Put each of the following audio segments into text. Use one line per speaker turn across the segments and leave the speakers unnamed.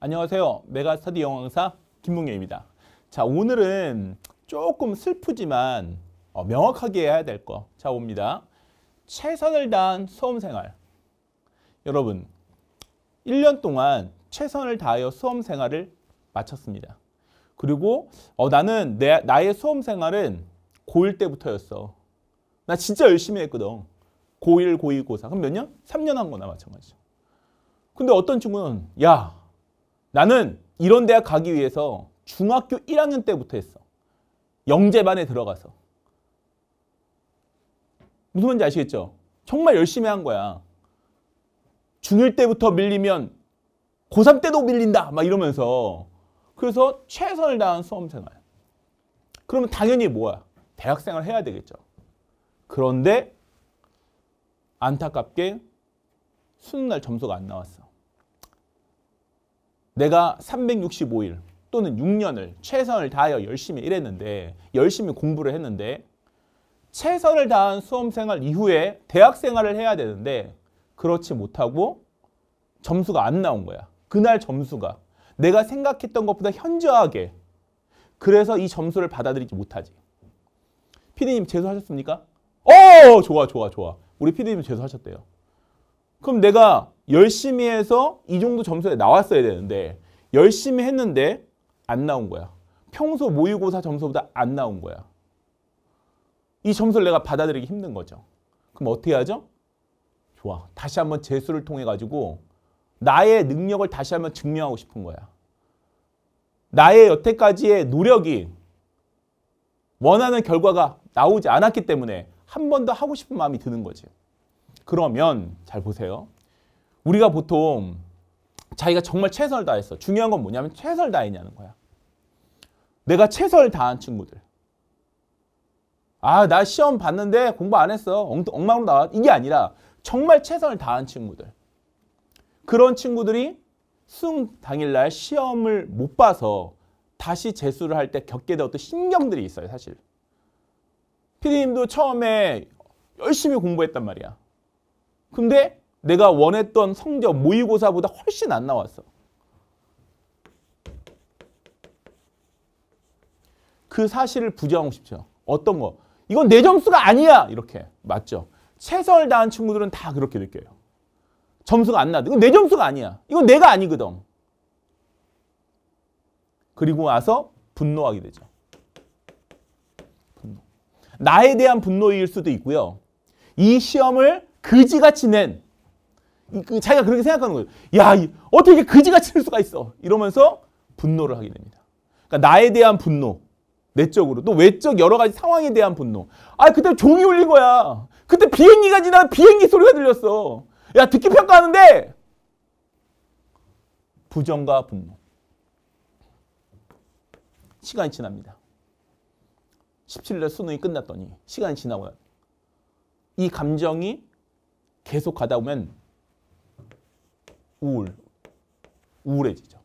안녕하세요. 메가스터디 영어 강사 김문경입니다. 자, 오늘은 조금 슬프지만 어, 명확하게 해야 될 거. 자, 옵니다. 최선을 다한 수험생활. 여러분, 1년 동안 최선을 다하여 수험생활을 마쳤습니다. 그리고 어, 나는 내, 나의 수험생활은 고1 때부터였어. 나 진짜 열심히 했거든. 고1, 고2, 고4. 그럼 몇 년? 3년 한 거나 마찬가지죠. 근데 어떤 친구는 야, 나는 이런 대학 가기 위해서 중학교 1학년 때부터 했어. 영재반에 들어가서. 무슨 말인지 아시겠죠? 정말 열심히 한 거야. 중1 때부터 밀리면 고3 때도 밀린다. 막 이러면서. 그래서 최선을 다한 수험생활. 그러면 당연히 뭐야? 대학생활 해야 되겠죠. 그런데 안타깝게 수능날 점수가 안 나왔어. 내가 365일 또는 6년을 최선을 다하여 열심히 일했는데 열심히 공부를 했는데 최선을 다한 수험생활 이후에 대학생활을 해야 되는데 그렇지 못하고 점수가 안 나온 거야. 그날 점수가 내가 생각했던 것보다 현저하게 그래서 이 점수를 받아들이지 못하지. 피디님 재수하셨습니까? 어 좋아 좋아 좋아 우리 피디님 재수하셨대요. 그럼 내가 열심히 해서 이 정도 점수에 나왔어야 되는데 열심히 했는데 안 나온 거야. 평소 모의고사 점수보다 안 나온 거야. 이 점수를 내가 받아들이기 힘든 거죠. 그럼 어떻게 하죠? 좋아. 다시 한번 재수를 통해 가지고 나의 능력을 다시 한번 증명하고 싶은 거야. 나의 여태까지의 노력이 원하는 결과가 나오지 않았기 때문에 한 번 더 하고 싶은 마음이 드는 거지. 그러면 잘 보세요. 우리가 보통 자기가 정말 최선을 다했어. 중요한 건 뭐냐면 최선을 다했냐는 거야. 내가 최선을 다한 친구들. 아, 나 시험 봤는데 공부 안 했어. 엉, 엉망으로 나왔. 이게 아니라 정말 최선을 다한 친구들. 그런 친구들이 수능 당일날 시험을 못 봐서 다시 재수를 할 때 겪게 되었던 신경들이 있어요, 사실. 피디님도 처음에 열심히 공부했단 말이야. 근데 내가 원했던 성적 모의고사보다 훨씬 안 나왔어. 그 사실을 부정하고 싶죠. 어떤 거? 이건 내 점수가 아니야! 이렇게. 맞죠? 최선을 다한 친구들은 다 그렇게 느껴요. 점수가 안 나도. 이건 내 점수가 아니야. 이건 내가 아니거든. 그리고 와서 분노하게 되죠. 분노. 나에 대한 분노일 수도 있고요. 이 시험을 그지같이 낸 자기가 그렇게 생각하는 거예요. 야, 어떻게 그지같이 수가 있어? 이러면서 분노를 하게 됩니다. 그러니까 나에 대한 분노, 내적으로 또 외적 여러 가지 상황에 대한 분노. 아, 그때 종이 울린 거야. 그때 비행기가 지나 비행기 소리가 들렸어. 야, 듣기 평가하는데 부정과 분노. 시간이 지납니다. 17일날 수능이 끝났더니 시간이 지나고 이 감정이 계속 가다 보면 우울, 우울해지죠.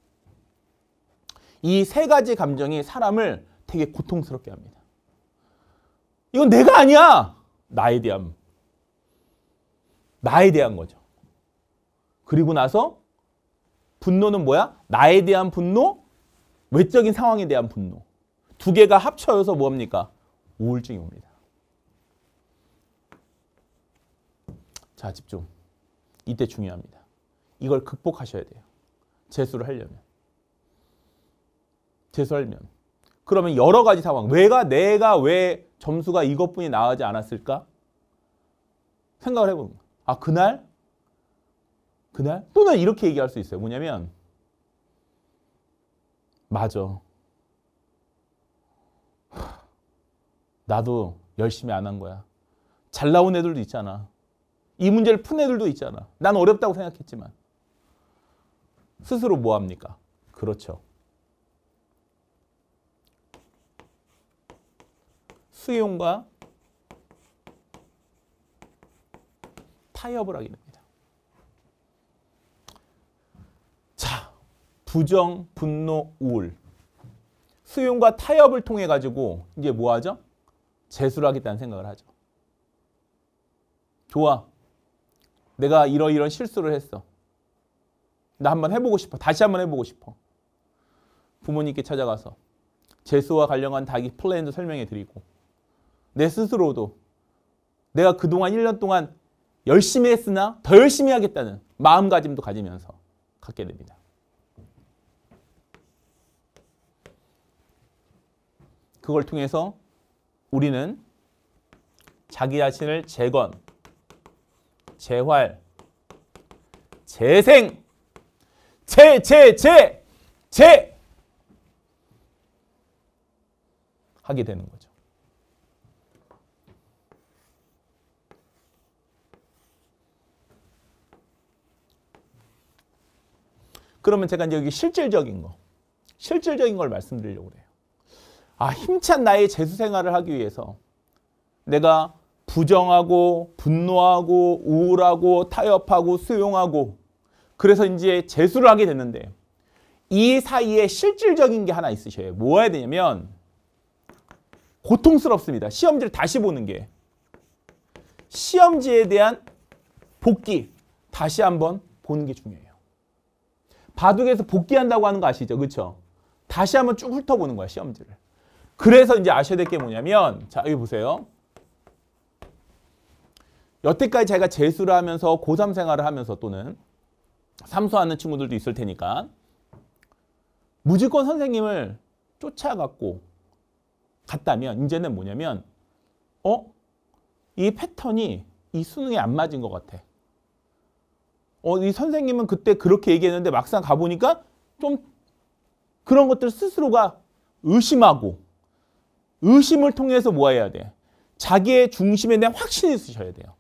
이 세 가지 감정이 사람을 되게 고통스럽게 합니다. 이건 내가 아니야! 나에 대한, 나에 대한 거죠. 그리고 나서 분노는 뭐야? 나에 대한 분노, 외적인 상황에 대한 분노. 두 개가 합쳐져서 뭡니까? 우울증이 옵니다. 자, 집중. 이때 중요합니다. 이걸 극복하셔야 돼요. 재수를 하려면. 재수하면. 그러면 여러 가지 상황. 왜가 내가 왜 점수가 이것뿐이 나아지 않았을까? 생각을 해보는 거예요. 아 그날? 그날? 또는 이렇게 얘기할 수 있어요. 뭐냐면 맞아. 나도 열심히 안 한 거야. 잘 나온 애들도 있잖아. 이 문제를 푼 애들도 있잖아. 난 어렵다고 생각했지만. 스스로 뭐 합니까? 그렇죠. 수용과 타협을 하게 됩니다. 자, 부정, 분노, 우울. 수용과 타협을 통해 가지고 이제 뭐 하죠? 재수를 하겠다는 생각을 하죠. 좋아. 내가 이러이런 실수를 했어. 나 한번 해보고 싶어. 다시 한번 해보고 싶어. 부모님께 찾아가서 재수와 관련한 자기 플랜도 설명해 드리고 내 스스로도 내가 그동안 1년 동안 열심히 했으나 더 열심히 하겠다는 마음가짐도 가지면서 갖게 됩니다. 그걸 통해서 우리는 자기 자신을 재건, 재활, 재생 제, 제, 제, 제 하게 되는 거죠. 그러면 제가 이제 여기 실질적인 거, 실질적인 걸 말씀드리려고 그요 아, 힘찬 나의 재수 생활을 하기 위해서 내가 부정하고 분노하고 우울하고 타협하고 수용하고 그래서 이제 재수를 하게 됐는데 이 사이에 실질적인 게 하나 있으셔요. 뭐가 되냐면 고통스럽습니다. 시험지를 다시 보는 게. 시험지에 대한 복귀 다시 한번 보는 게 중요해요. 바둑에서 복귀한다고 하는 거 아시죠? 그렇죠? 다시 한번 쭉 훑어보는 거야, 시험지를. 그래서 이제 아셔야 될 게 뭐냐면 자, 여기 보세요. 여태까지 제가 재수를 하면서 고3 생활을 하면서 또는 삼수하는 친구들도 있을 테니까 무조건 선생님을 쫓아갖고 갔다면 이제는 뭐냐면 어? 이 패턴이 이 수능에 안 맞은 것 같아. 어, 이 선생님은 그때 그렇게 얘기했는데 막상 가보니까 좀 그런 것들 스스로가 의심하고 의심을 통해서 뭐 해야 돼? 자기의 중심에 대한 확신이 있으셔야 돼요.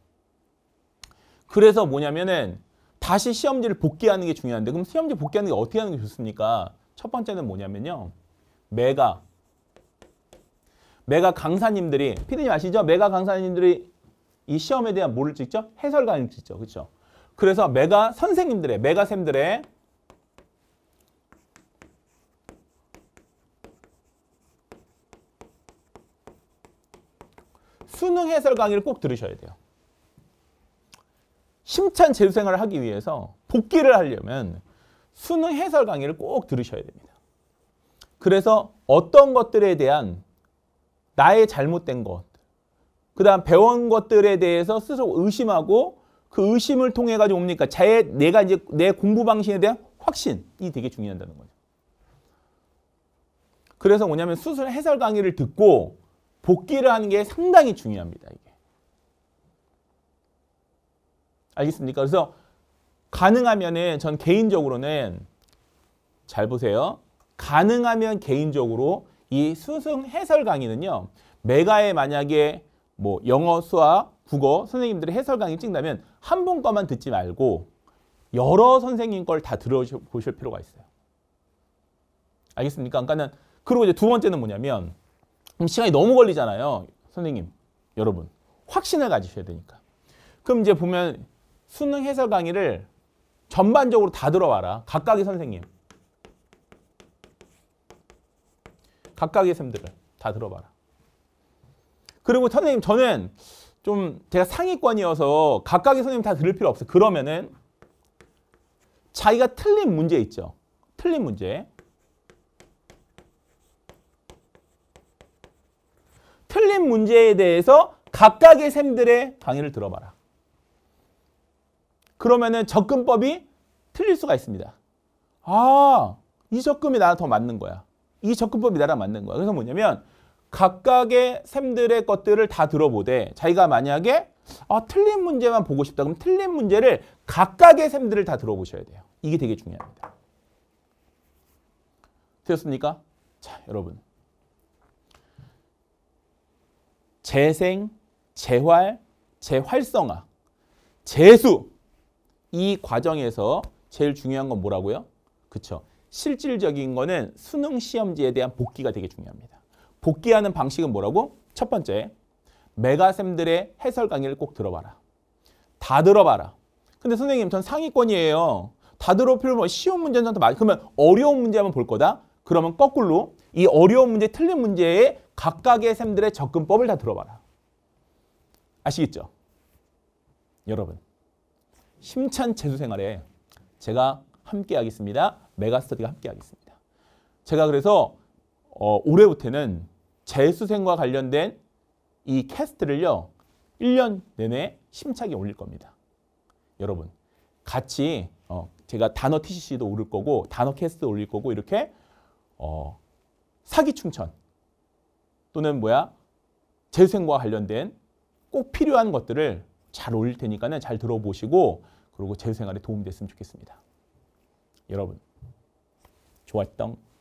그래서 뭐냐면은 다시 시험지를 복귀하는 게 중요한데 그럼 시험지 복귀하는 게 어떻게 하는 게 좋습니까? 첫 번째는 뭐냐면요. 메가 메가 강사님들이 피디님 아시죠? 메가 강사님들이 이 시험에 대한 뭐를 찍죠? 해설관을 찍죠. 그렇죠? 그래서 메가 선생님들의 메가쌤들의 수능 해설 강의를 꼭 들으셔야 돼요. 힘찬 재수 생활을 하기 위해서 복귀를 하려면 수능 해설 강의를 꼭 들으셔야 됩니다. 그래서 어떤 것들에 대한 나의 잘못된 것, 그 다음 배운 것들에 대해서 스스로 의심하고 그 의심을 통해 가지고 뭡니까? 제, 내가 이제 내 공부 방식에 대한 확신이 되게 중요하다는 거죠. 그래서 뭐냐면 수술 해설 강의를 듣고 복귀를 하는 게 상당히 중요합니다. 알겠습니까? 그래서 가능하면은 전 개인적으로는 잘 보세요. 가능하면 개인적으로 이 수능 해설 강의는요. 메가에 만약에 뭐 영어, 수학, 국어 선생님들의 해설 강의 찍다면한 분 거만 듣지 말고 여러 선생님 걸 다 들어보실 필요가 있어요. 알겠습니까? 그러니까는 그리고 이제 두 번째는 뭐냐면 음, 시간이 너무 걸리잖아요. 선생님, 여러분. 확신을 가지셔야 되니까. 그럼 이제 보면 수능 해설 강의를 전반적으로 다 들어와라. 각각의 선생님. 각각의 쌤들을 다 들어봐라. 그리고 선생님 저는 좀 제가 상위권이어서 각각의 선생님 다 들을 필요 없어요. 그러면은 자기가 틀린 문제 있죠. 틀린 문제. 틀린 문제에 대해서 각각의 쌤들의 강의를 들어봐라. 그러면은 접근법이 틀릴 수가 있습니다. 아, 이 접근이 나랑 더 맞는 거야. 이 접근법이 나랑 맞는 거야. 그래서 뭐냐면 각각의 샘들의 것들을 다 들어보되 자기가 만약에 아, 틀린 문제만 보고 싶다. 그럼 틀린 문제를 각각의 샘들을 다 들어보셔야 돼요. 이게 되게 중요합니다. 되었습니까? 자, 여러분. 재생, 재활, 재활성화, 재수 이 과정에서 제일 중요한 건 뭐라고요? 그쵸. 실질적인 거는 수능 시험지에 대한 복귀가 되게 중요합니다. 복귀하는 방식은 뭐라고? 첫 번째, 메가쌤들의 해설 강의를 꼭 들어봐라. 다 들어봐라. 근데 선생님, 전 상위권이에요. 다 들어올 필 쉬운 뭐 문제는 더 많이. 그러면 어려운 문제 한볼 거다? 그러면 거꾸로 이 어려운 문제, 틀린 문제에 각각의 쌤들의 접근법을 다 들어봐라. 아시겠죠? 여러분. 힘찬 재수 생활에 제가 함께 하겠습니다. 메가스터디가 함께 하겠습니다. 제가 그래서 어, 올해부터는 재수생과 관련된 이 캐스트를요. 1년 내내 심차게 올릴 겁니다. 여러분 같이 어, 제가 단어 TCC도 오를 거고 단어 캐스트 올릴 거고 이렇게 어, 사기 충천 또는 뭐야 재수생과 관련된 꼭 필요한 것들을 잘 올릴 테니까잘 들어보시고 그리고 제생활에 도움이 됐으면 좋겠습니다. 여러분, 좋았던